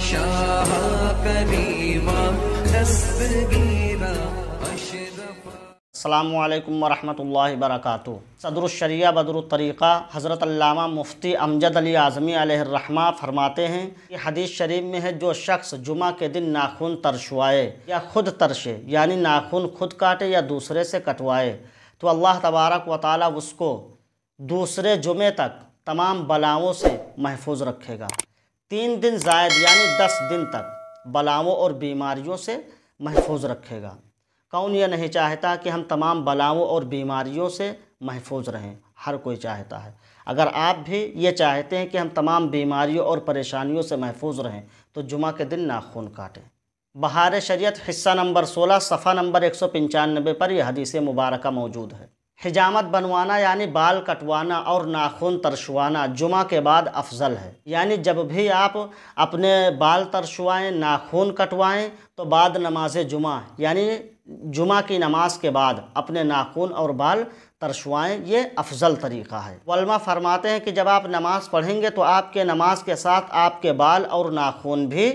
शाह अल्लाम वरहमल वरक सदरशरिया बदरतरीक़ा हज़रत मुफ्ती अमजद अली आज़मी रहमा फरमाते हैं कि हदीस शरीफ में है जो शख्स जुमा के दिन नाखून तरशवाए या ख़ुद तरशे यानी नाखून खुद काटे या दूसरे से कटवाए तो अल्लाह तबारक व ताली उसको दूसरे जुमे तक तमाम बलाओं से महफूज रखेगा तीन दिन जायद यानी दस दिन तक बलाओं और बीमारियों से महफूज रखेगा कौन यह नहीं चाहता कि हम तमाम बलाओं और बीमारियों से महफूज रहें हर कोई चाहता है अगर आप भी ये चाहते हैं कि हम तमाम बीमारियों और परेशानियों से महफूज रहें तो जुमा के दिन नाखून काटें बहार शरीयत हिस्सा नंबर 16 सफ़ा नंबर एक पर यह हदीस मुबारक मौजूद है हिजामत बनवाना यानी बाल कटवाना और नाखून तरशवाना जुमा के बाद अफजल है यानी जब भी आप अपने बाल तरशवाएँ नाखून कटवाएँ तो बाद नमाज जुमा यानी जुमा की नमाज के बाद अपने नाखून और बाल तरशुआएँ ये अफजल तरीक़ा है वलमा फरमाते हैं कि जब आप नमाज़ पढ़ेंगे तो आपके नमाज के साथ आपके बाल और नाखून भी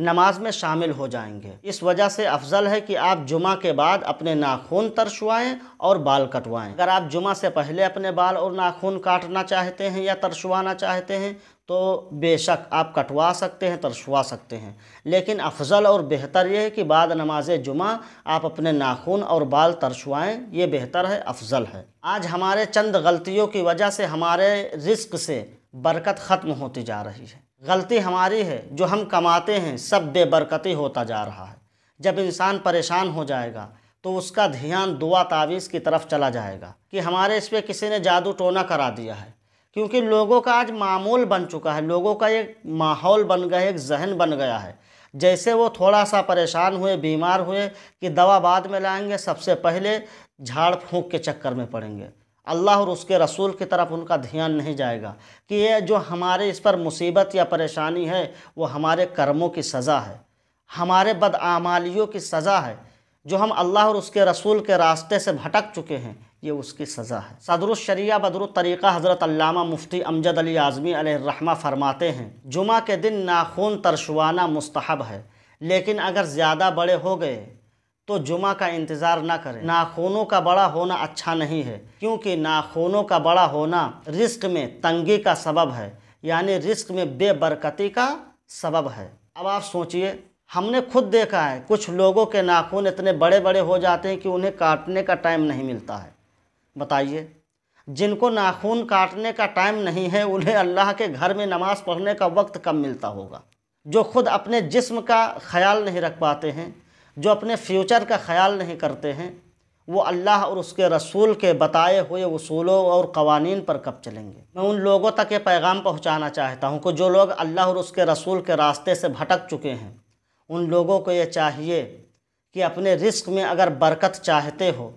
नमाज में शामिल हो जाएंगे इस वजह से अफजल है कि आप जुमा के बाद अपने नाखून तरशुआएँ और बाल कटवाएँ अगर आप जुमा से पहले अपने बाल और नाखून काटना चाहते हैं या तरशुआना चाहते हैं तो बेशक आप कटवा सकते हैं तरशुआ सकते हैं लेकिन अफजल और बेहतर यह है कि बाद नमाज जुमा आप अपने नाखून और बाल तरशुआएँ ये बेहतर है अफजल है आज हमारे चंद गलतियों की वजह से हमारे रिस्क से बरकत ख़त्म होती जा रही है गलती हमारी है जो हम कमाते हैं सब बेबरकती होता जा रहा है जब इंसान परेशान हो जाएगा तो उसका ध्यान दुआ तावीज़ की तरफ चला जाएगा कि हमारे इस पर किसी ने जादू टोना करा दिया है क्योंकि लोगों का आज मामूल बन चुका है लोगों का एक माहौल बन गया है एक जहन बन गया है जैसे वो थोड़ा सा परेशान हुए बीमार हुए कि दवा बाद में लाएंगे सबसे पहले झाड़ फूँक के चक्कर में पड़ेंगे अल्लाह और उसके रसूल की तरफ उनका ध्यान नहीं जाएगा कि ये जो हमारे इस पर मुसीबत या परेशानी है वो हमारे कर्मों की सज़ा है हमारे बदआमालियों की सज़ा है जो हम अल्लाह और उसके रसूल के रास्ते से भटक चुके हैं ये उसकी सज़ा है सदर शरिया बदर तरीक़ा हज़रत अल्लामा मुफ्ती अमजद अली आज़मी रहमा फरमाते हैं जुमा के दिन नाखून तरशवाना मुस्तहब है लेकिन अगर ज़्यादा बड़े हो गए तो जुमा का इंतज़ार ना करें नाखूनों का बड़ा होना अच्छा नहीं है क्योंकि नाखूनों का बड़ा होना रिस्क में तंगी का सबब है यानी रिस्क में बेबरकती का सबब है अब आप सोचिए हमने खुद देखा है कुछ लोगों के नाखून इतने बड़े बड़े हो जाते हैं कि उन्हें काटने का टाइम नहीं मिलता है बताइए जिनको नाखून काटने का टाइम नहीं है उन्हें अल्लाह के घर में नमाज़ पढ़ने का वक्त कम मिलता होगा जो खुद अपने जिस्म का ख्याल नहीं रख पाते हैं जो अपने फ्यूचर का ख्याल नहीं करते हैं वो अल्लाह और उसके रसूल के बताए हुए असूलों और कवानीन पर कब चलेंगे मैं उन लोगों तक ये पैगाम पहुंचाना चाहता हूं कि जो लोग अल्लाह और उसके रसूल के रास्ते से भटक चुके हैं उन लोगों को ये चाहिए कि अपने रिस्क में अगर बरकत चाहते हो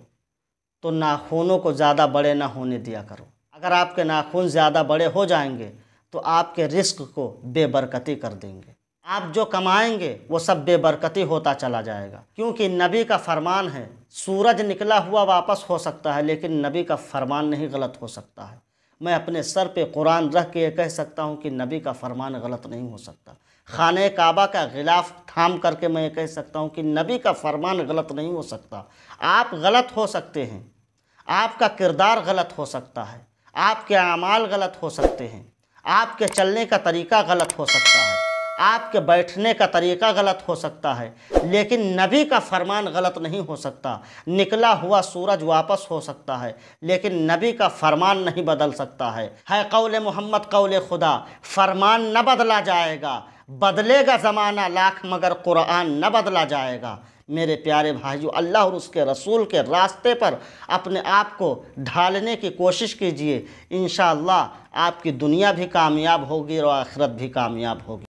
तो नाखूनों को ज़्यादा बड़े ना होने दिया करो अगर आपके नाखून ज़्यादा बड़े हो जाएंगे तो आपके रिस्क को बेबरकती कर देंगे आप जो कमाएंगे वो सब बेबरकती होता चला जाएगा क्योंकि नबी का फरमान है सूरज निकला हुआ वापस हो सकता है लेकिन नबी का फरमान नहीं गलत हो सकता है मैं अपने सर पे कुरान रख के ये कह सकता हूँ कि नबी का फरमान गलत नहीं हो सकता खान काबा का गिलाफ थाम करके मैं ये कह सकता हूँ कि नबी का फरमान गलत नहीं हो सकता आप गलत हो सकते हैं आपका किरदार गलत हो सकता है आपके अमाल गलत हो सकते हैं आपके चलने का तरीका गलत हो सकता है आपके बैठने का तरीका गलत हो सकता है लेकिन नबी का फरमान गलत नहीं हो सकता निकला हुआ सूरज वापस हो सकता है लेकिन नबी का फरमान नहीं बदल सकता है है कौल मोहम्मद कौल खुदा फरमान न बदला जाएगा बदलेगा ज़माना लाख मगर कुरान न बदला जाएगा मेरे प्यारे भाइयों अल्लाह और उसके रसूल के रास्ते पर अपने आप को ढालने की कोशिश कीजिए इन आपकी दुनिया भी कामयाब होगी और आखिरत भी कामयाब होगी